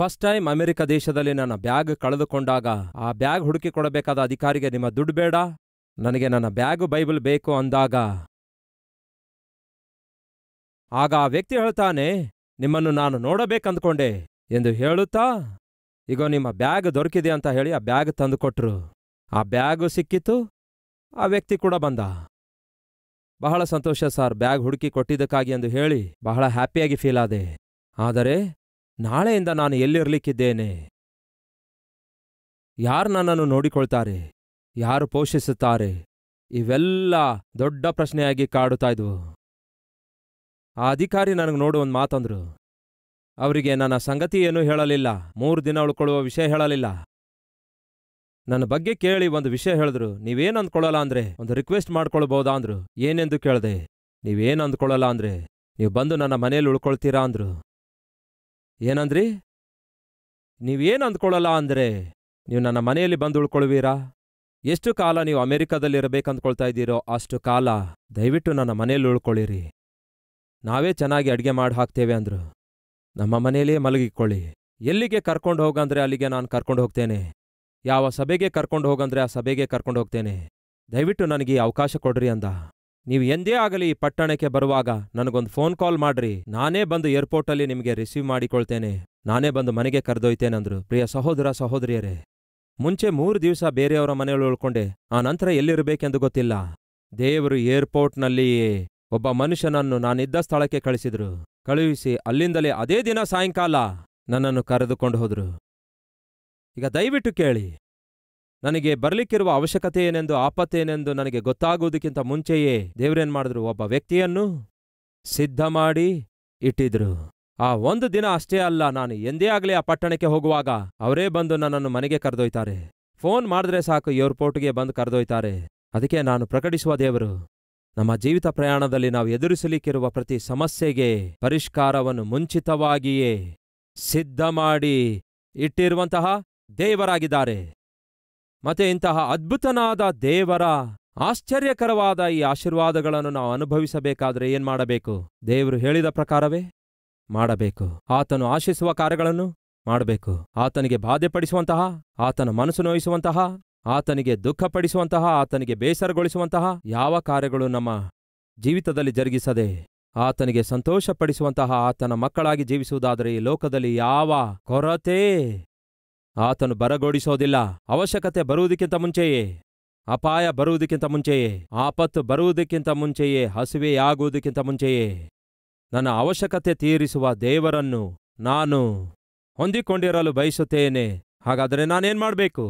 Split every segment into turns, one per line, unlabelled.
first time America ದೇಶದಲ್ಲಿ ನನ್ನ bag ಕಳೆದುಕೊಂಡಾಗ ಆ ಬ್ಯಾಗ್ ಹುಡುಕಿ ಕೊಡಬೇಕಾದ ಅಧಿಕಾರಿಗೆ ನಿಮ್ಮ ದುಡ್ಡು ಬೇಡ ನನಗೆ ನನ್ನ ಬ್ಯಾಗು ಬೈಬಲ್ ಬೇಕು ಅಂದಾಗ ಆಗ ಆ ವ್ಯಕ್ತಿ ಹೇಳ್ತಾನೆ ನಿಮ್ಮನ್ನು ನಾನು ನೋಡಬೇಕಂದ್ಕೊಂಡೆ ಎಂದು ಹೇಳುತ್ತಾ ಈಗ ನಿಮ್ಮ ಬ್ಯಾಗ್ ದೊರಕಿದೆ ಅಂತ ಹೇಳಿ ಆ ಬ್ಯಾಗ್ ತಂದುಕೊಟ್ರು ಆ ಬ್ಯಾಗು ಸಿಕ್ಕಿತು ಆ ವ್ಯಕ್ತಿ ಕೂಡ ಬಂದ ಬಹಳ ಸಂತೋಷ ಸರ್ ಬ್ಯಾಗ್ ಹುಡುಕಿ ಕೊಟ್ಟಿದ್ದಕ್ಕಾಗಿ ಎಂದು ಹೇಳಿ ಬಹಳ ಹ್ಯಾಪಿಯಾಗಿ ಫೀಲ್ ಆದೆ ಆದರೆ ನಾಳೆಯಿಂದ ನಾನು ಎಲ್ಲಿರಲಿಕ್ಕಿದ್ದೇನೆ ಯಾರು ನನ್ನನ್ನು ನೋಡಿಕೊಳ್ತಾರೆ ಯಾರು ಪೋಷಿಸುತ್ತಾರೆ ಇವೆಲ್ಲ ದೊಡ್ಡ ಪ್ರಶ್ನೆಯಾಗಿ ಕಾಡುತ್ತಾ ಇದ್ವು ಆ ಅಧಿಕಾರಿ ನನಗೆ ನೋಡುವ ಒಂದು ಮಾತಂದ್ರು ಅವರಿಗೆ ನನ್ನ ಸಂಗತಿ ಏನೂ ಹೇಳಲಿಲ್ಲ ಮೂರು ದಿನ ಉಳ್ಕೊಳ್ಳುವ ವಿಷಯ ಹೇಳಲಿಲ್ಲ ನನ್ನ ಬಗ್ಗೆ ಕೇಳಿ ಒಂದು ವಿಷಯ ಹೇಳಿದ್ರು ನೀವೇನು ಅಂದ್ಕೊಳ್ಳಲ್ಲ ಅಂದ್ರೆ ಒಂದು ರಿಕ್ವೆಸ್ಟ್ ಮಾಡ್ಕೊಳ್ಬೋದಾಂದ್ರು ಅಂದ್ರು ಏನೆಂದು ಕೇಳಿದೆ ನೀವೇನು ಅಂದ್ಕೊಳ್ಳಲ್ಲ ಅಂದ್ರೆ ನೀವು ಬಂದು ನನ್ನ ಮನೆಯಲ್ಲಿ ಉಳ್ಕೊಳ್ತೀರಾ ಅಂದ್ರು ಏನಂದ್ರಿ ನೀವೇನು ಅಂದ್ಕೊಳ್ಳಲ್ಲ ಅಂದರೆ ನೀವು ನನ್ನ ಮನೆಯಲ್ಲಿ ಬಂದು ಉಳ್ಕೊಳ್ವೀರಾ ಎಷ್ಟು ಕಾಲ ನೀವು ಅಮೆರಿಕದಲ್ಲಿ ಅಂದ್ಕೊಳ್ತಾ ಇದ್ದೀರೋ ಅಷ್ಟು ಕಾಲ ದಯವಿಟ್ಟು ನನ್ನ ಮನೆಯಲ್ಲಿ ಉಳ್ಕೊಳ್ಳಿರಿ ನಾವೇ ಚೆನ್ನಾಗಿ ಅಡುಗೆ ಮಾಡಿ ಹಾಕ್ತೇವೆ ಅಂದರು ನಮ್ಮ ಮನೆಯಲ್ಲೇ ಮಲಗಿಕೊಳ್ಳಿ ಎಲ್ಲಿಗೆ ಕರ್ಕೊಂಡು ಹೋಗಂದ್ರೆ ಅಲ್ಲಿಗೆ ನಾನು ಕರ್ಕೊಂಡು ಹೋಗ್ತೇನೆ ಯಾವ ಸಭೆಗೆ ಕರ್ಕೊಂಡು ಹೋಗಂದ್ರೆ ಆ ಸಭೆಗೆ ಕರ್ಕೊಂಡು ಹೋಗ್ತೇನೆ ದಯವಿಟ್ಟು ನನಗೆ ಅವಕಾಶ ಕೊಡ್ರಿ ಅಂದ ನೀವು ಎಂದೇ ಆಗಲಿ ಈ ಪಟ್ಟಣಕ್ಕೆ ಬರುವಾಗ ನನಗೊಂದು ಫೋನ್ ಕಾಲ್ ಮಾಡ್ರಿ ನಾನೇ ಬಂದು ಏರ್ಪೋರ್ಟಲ್ಲಿ ನಿಮಗೆ ರಿಸೀವ್ ಮಾಡಿಕೊಳ್ತೇನೆ ನಾನೇ ಬಂದು ಮನೆಗೆ ಕರೆದೊಯ್ತೇನೆಂದ್ರು ಪ್ರಿಯ ಸಹೋದರ ಸಹೋದರಿಯರೇ ಮುಂಚೆ ಮೂರು ದಿವಸ ಬೇರೆಯವರ ಮನೆಯಲ್ಲಿ ಉಳ್ಕೊಂಡೆ ಆ ನಂತರ ಎಲ್ಲಿರಬೇಕೆಂದು ಗೊತ್ತಿಲ್ಲ ದೇವರು ಏರ್ಪೋರ್ಟ್ನಲ್ಲಿಯೇ ಒಬ್ಬ ಮನುಷ್ಯನನ್ನು ನಾನಿದ್ದ ಸ್ಥಳಕ್ಕೆ ಕಳಿಸಿದ್ರು ಕಳುಹಿಸಿ ಅಲ್ಲಿಂದಲೇ ಅದೇ ದಿನ ಸಾಯಂಕಾಲ ನನ್ನನ್ನು ಕರೆದುಕೊಂಡು ಹೋದ್ರು ಈಗ ದಯವಿಟ್ಟು ಕೇಳಿ ನನಗೆ ಬರಲಿಕ್ಕಿರುವ ಅವಶ್ಯಕತೆ ಏನೆಂದು ಆಪತ್ತೇನೆಂದು ನನಗೆ ಗೊತ್ತಾಗುವುದಕ್ಕಿಂತ ಮುಂಚೆಯೇ ದೇವರೇನು ಮಾಡಿದ್ರು ಒಬ್ಬ ವ್ಯಕ್ತಿಯನ್ನು ಸಿದ್ಧ ಮಾಡಿ ಇಟ್ಟಿದ್ರು ಆ ಒಂದು ದಿನ ಅಷ್ಟೇ ಅಲ್ಲ ನಾನು ಎಂದೇ ಆಗಲಿ ಆ ಪಟ್ಟಣಕ್ಕೆ ಹೋಗುವಾಗ ಅವರೇ ಬಂದು ನನ್ನನ್ನು ಮನೆಗೆ ಕರೆದೊಯ್ತಾರೆ ಫೋನ್ ಮಾಡಿದ್ರೆ ಸಾಕು ಏರ್ಪೋರ್ಟ್ಗೆ ಬಂದು ಕರೆದೊಯ್ತಾರೆ ಅದಕ್ಕೆ ನಾನು ಪ್ರಕಟಿಸುವ ದೇವರು ನಮ್ಮ ಜೀವಿತ ಪ್ರಯಾಣದಲ್ಲಿ ನಾವು ಎದುರಿಸಲಿಕ್ಕಿರುವ ಪ್ರತಿ ಸಮಸ್ಯೆಗೆ ಪರಿಷ್ಕಾರವನ್ನು ಮುಂಚಿತವಾಗಿಯೇ ಸಿದ್ಧ ಮಾಡಿ ಇಟ್ಟಿರುವಂತಹ ದೇವರಾಗಿದ್ದಾರೆ ಮತ್ತೆ ಇಂತಹ ಅದ್ಭುತನಾದ ದೇವರ ಆಶ್ಚರ್ಯಕರವಾದ ಈ ಆಶೀರ್ವಾದಗಳನ್ನು ನಾವು ಅನುಭವಿಸಬೇಕಾದರೆ ಏನು ಮಾಡಬೇಕು ದೇವರು ಹೇಳಿದ ಪ್ರಕಾರವೇ ಮಾಡಬೇಕು ಆತನು ಆಶಿಸುವ ಕಾರ್ಯಗಳನ್ನು ಮಾಡಬೇಕು ಆತನಿಗೆ ಬಾಧೆಪಡಿಸುವಂತಹ ಆತನ ಮನಸ್ಸು ನೋಯಿಸುವಂತಹ ಆತನಿಗೆ ದುಃಖಪಡಿಸುವಂತಹ ಆತನಿಗೆ ಬೇಸರಗೊಳಿಸುವಂತಹ ಯಾವ ಕಾರ್ಯಗಳು ನಮ್ಮ ಜೀವಿತದಲ್ಲಿ ಜರುಗಿಸದೆ ಆತನಿಗೆ ಸಂತೋಷಪಡಿಸುವಂತಹ ಆತನ ಮಕ್ಕಳಾಗಿ ಜೀವಿಸುವುದಾದರೆ ಈ ಲೋಕದಲ್ಲಿ ಯಾವ ಕೊರತೆ ಆತನು ಬರಗೊಡಿಸೋದಿಲ್ಲ ಅವಶ್ಯಕತೆ ಬರುವುದಕ್ಕಿಂತ ಮುಂಚೆಯೇ ಅಪಾಯ ಬರುವುದಕ್ಕಿಂತ ಮುಂಚೆಯೇ ಆಪತ್ತು ಬರುವುದಕ್ಕಿಂತ ಮುಂಚೆಯೇ ಹಸುವೆಯಾಗುವುದಕ್ಕಿಂತ ಮುಂಚೆಯೇ ನನ್ನ ಅವಶ್ಯಕತೆ ತೀರಿಸುವ ದೇವರನ್ನು ನಾನು ಹೊಂದಿಕೊಂಡಿರಲು ಬಯಸುತ್ತೇನೆ ಹಾಗಾದರೆ ನಾನೇನು ಮಾಡಬೇಕು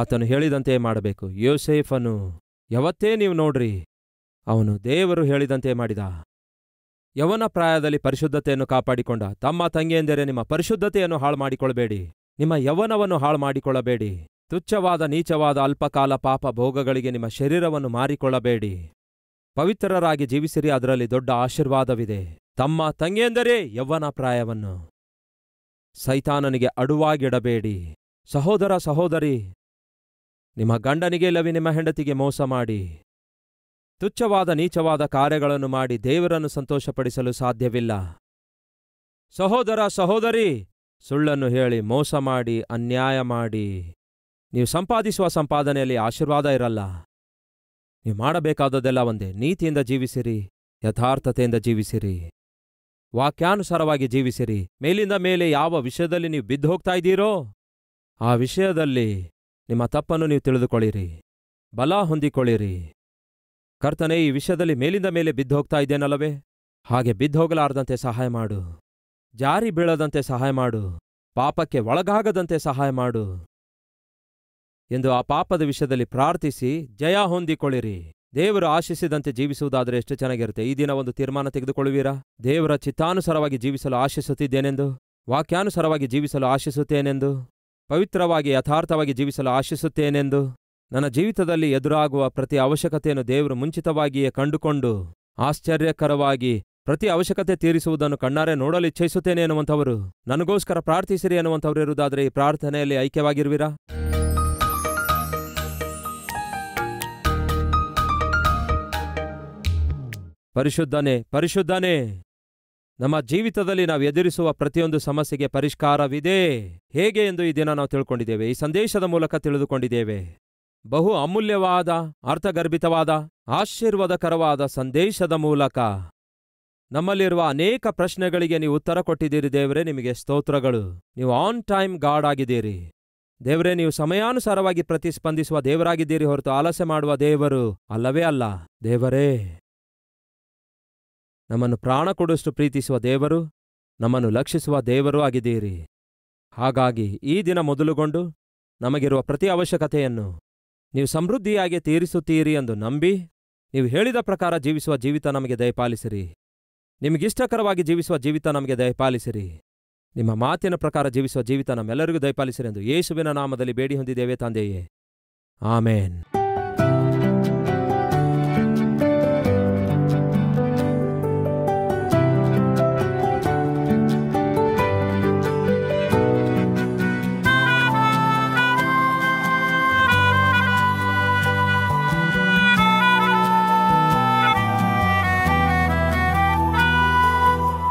ಆತನು ಹೇಳಿದಂತೆ ಮಾಡಬೇಕು ಯೋಸೇಫನು ಯಾವತ್ತೇ ನೀವು ನೋಡ್ರಿ ಅವನು ದೇವರು ಹೇಳಿದಂತೆ ಮಾಡಿದ ಯವನ ಪ್ರಾಯದಲ್ಲಿ ಪರಿಶುದ್ಧತೆಯನ್ನು ಕಾಪಾಡಿಕೊಂಡ ತಮ್ಮ ತಂಗಿಯೆಂದರೆ ನಿಮ್ಮ ಪರಿಶುದ್ಧತೆಯನ್ನು ಹಾಳು ಮಾಡಿಕೊಳ್ಳಬೇಡಿ ನಿಮ್ಮ ಯೌವನವನ್ನು ಹಾಳು ಮಾಡಿಕೊಳ್ಳಬೇಡಿ ತುಚ್ಛವಾದ ನೀಚವಾದ ಅಲ್ಪಕಾಲ ಪಾಪ ಭೋಗಗಳಿಗೆ ನಿಮ್ಮ ಶರೀರವನ್ನು ಮಾರಿಕೊಳ್ಳಬೇಡಿ ಪವಿತ್ರರಾಗಿ ಜೀವಿಸಿರಿ ಅದರಲ್ಲಿ ದೊಡ್ಡ ಆಶೀರ್ವಾದವಿದೆ ತಮ್ಮ ತಂಗಿಯೆಂದರೆ ಪ್ರಾಯವನ್ನು ಸೈತಾನನಿಗೆ ಅಡುವಾಗಿಡಬೇಡಿ ಸಹೋದರ ಸಹೋದರಿ ನಿಮ್ಮ ಗಂಡನಿಗೆ ಲವಿ ನಿಮ್ಮ ಹೆಂಡತಿಗೆ ಮೋಸ ಮಾಡಿ ತುಚ್ಛವಾದ ನೀಚವಾದ ಕಾರ್ಯಗಳನ್ನು ಮಾಡಿ ದೇವರನ್ನು ಸಂತೋಷಪಡಿಸಲು ಸಾಧ್ಯವಿಲ್ಲ ಸಹೋದರ ಸಹೋದರಿ ಸುಳ್ಳನ್ನು ಹೇಳಿ ಮೋಸ ಮಾಡಿ ಅನ್ಯಾಯ ಮಾಡಿ ನೀವು ಸಂಪಾದಿಸುವ ಸಂಪಾದನೆಯಲ್ಲಿ ಆಶೀರ್ವಾದ ಇರಲ್ಲ ನೀವು ಮಾಡಬೇಕಾದದೆಲ್ಲ ಒಂದೇ ನೀತಿಯಿಂದ ಜೀವಿಸಿರಿ ಯಥಾರ್ಥತೆಯಿಂದ ಜೀವಿಸಿರಿ ವಾಕ್ಯಾನುಸಾರವಾಗಿ ಜೀವಿಸಿರಿ ಮೇಲಿಂದ ಮೇಲೆ ಯಾವ ವಿಷಯದಲ್ಲಿ ನೀವು ಬಿದ್ದು ಹೋಗ್ತಾ ಇದ್ದೀರೋ ಆ ವಿಷಯದಲ್ಲಿ ನಿಮ್ಮ ತಪ್ಪನ್ನು ನೀವು ತಿಳಿದುಕೊಳ್ಳಿರಿ ಬಲ ಹೊಂದಿಕೊಳ್ಳಿರಿ ಕರ್ತನೇ ಈ ವಿಷಯದಲ್ಲಿ ಮೇಲಿಂದ ಮೇಲೆ ಬಿದ್ದು ಹೋಗ್ತಾ ಇದ್ದೇನಲ್ಲವೇ ಹಾಗೆ ಬಿದ್ದು ಹೋಗಲಾರದಂತೆ ಸಹಾಯ ಮಾಡು ಜಾರಿ ಬೀಳದಂತೆ ಸಹಾಯ ಮಾಡು ಪಾಪಕ್ಕೆ ಒಳಗಾಗದಂತೆ ಸಹಾಯ ಮಾಡು ಎಂದು ಆ ಪಾಪದ ವಿಷಯದಲ್ಲಿ ಪ್ರಾರ್ಥಿಸಿ ಜಯ ಹೊಂದಿಕೊಳ್ಳಿರಿ ದೇವರು ಆಶಿಸಿದಂತೆ ಜೀವಿಸುವುದಾದರೆ ಎಷ್ಟು ಚೆನ್ನಾಗಿರುತ್ತೆ ಈ ದಿನ ಒಂದು ತೀರ್ಮಾನ ತೆಗೆದುಕೊಳ್ಳುವಿರಾ ದೇವರ ಚಿತ್ತಾನುಸಾರವಾಗಿ ಜೀವಿಸಲು ಆಶಿಸುತ್ತಿದ್ದೇನೆಂದು ವಾಕ್ಯಾನುಸಾರವಾಗಿ ಜೀವಿಸಲು ಆಶಿಸುತ್ತೇನೆಂದು ಪವಿತ್ರವಾಗಿ ಯಥಾರ್ಥವಾಗಿ ಜೀವಿಸಲು ಆಶಿಸುತ್ತೇನೆಂದು ನನ್ನ ಜೀವಿತದಲ್ಲಿ ಎದುರಾಗುವ ಪ್ರತಿ ಅವಶ್ಯಕತೆಯನ್ನು ದೇವರು ಮುಂಚಿತವಾಗಿಯೇ ಕಂಡುಕೊಂಡು ಆಶ್ಚರ್ಯಕರವಾಗಿ ಪ್ರತಿ ಅವಶ್ಯಕತೆ ತೀರಿಸುವುದನ್ನು ಕಣ್ಣಾರೆ ನೋಡಲು ಇಚ್ಛಿಸುತ್ತೇನೆ ಎನ್ನುವಂಥವರು ನನಗೋಸ್ಕರ ಪ್ರಾರ್ಥಿಸಿರಿ ಎನ್ನುವಂಥವರು ಇರುವುದಾದರೆ ಈ ಪ್ರಾರ್ಥನೆಯಲ್ಲಿ ಐಕ್ಯವಾಗಿರುವಿರಾ ಪರಿಶುದ್ಧನೇ ಪರಿಶುದ್ಧನೇ ನಮ್ಮ ಜೀವಿತದಲ್ಲಿ ನಾವು ಎದುರಿಸುವ ಪ್ರತಿಯೊಂದು ಸಮಸ್ಯೆಗೆ ಪರಿಷ್ಕಾರವಿದೆ ಹೇಗೆ ಎಂದು ಈ ದಿನ ನಾವು ತಿಳ್ಕೊಂಡಿದ್ದೇವೆ ಈ ಸಂದೇಶದ ಮೂಲಕ ತಿಳಿದುಕೊಂಡಿದ್ದೇವೆ ಬಹು ಅಮೂಲ್ಯವಾದ ಅರ್ಥಗರ್ಭಿತವಾದ ಆಶೀರ್ವಾದಕರವಾದ ಸಂದೇಶದ ಮೂಲಕ ನಮ್ಮಲ್ಲಿರುವ ಅನೇಕ ಪ್ರಶ್ನೆಗಳಿಗೆ ನೀವು ಉತ್ತರ ಕೊಟ್ಟಿದ್ದೀರಿ ದೇವರೇ ನಿಮಗೆ ಸ್ತೋತ್ರಗಳು ನೀವು ಆನ್ ಟೈಮ್ ಗಾಡ್ ಆಗಿದ್ದೀರಿ ದೇವರೇ ನೀವು ಸಮಯಾನುಸಾರವಾಗಿ ಪ್ರತಿಸ್ಪಂದಿಸುವ ದೇವರಾಗಿದ್ದೀರಿ ಹೊರತು ಆಲಸ್ಯ ಮಾಡುವ ದೇವರು ಅಲ್ಲವೇ ಅಲ್ಲ ದೇವರೇ ನಮ್ಮನ್ನು ಪ್ರಾಣ ಕೊಡುವಷ್ಟು ಪ್ರೀತಿಸುವ ದೇವರು ನಮ್ಮನ್ನು ಲಕ್ಷಿಸುವ ದೇವರೂ ಆಗಿದ್ದೀರಿ ಹಾಗಾಗಿ ಈ ದಿನ ಮೊದಲುಗೊಂಡು ನಮಗಿರುವ ಪ್ರತಿ ಅವಶ್ಯಕತೆಯನ್ನು ನೀವು ಸಮೃದ್ಧಿಯಾಗಿ ತೀರಿಸುತ್ತೀರಿ ಎಂದು ನಂಬಿ ನೀವು ಹೇಳಿದ ಪ್ರಕಾರ ಜೀವಿಸುವ ಜೀವಿತ ನಮಗೆ ದಯಪಾಲಿಸಿರಿ ನಿಮಗಿಷ್ಟಕರವಾಗಿ ಜೀವಿಸುವ ಜೀವಿತ ನಮಗೆ ದಯಪಾಲಿಸಿರಿ ನಿಮ್ಮ ಮಾತಿನ ಪ್ರಕಾರ ಜೀವಿಸುವ ಜೀವಿತ ನಮ್ಮೆಲ್ಲರಿಗೂ ದಯಪಾಲಿಸಿರಿ ಎಂದು ಯೇಸುವಿನ ನಾಮದಲ್ಲಿ ಬೇಡಿ ಹೊಂದಿದ್ದೇವೆ ತಂದೆಯೇ ಆಮೇನ್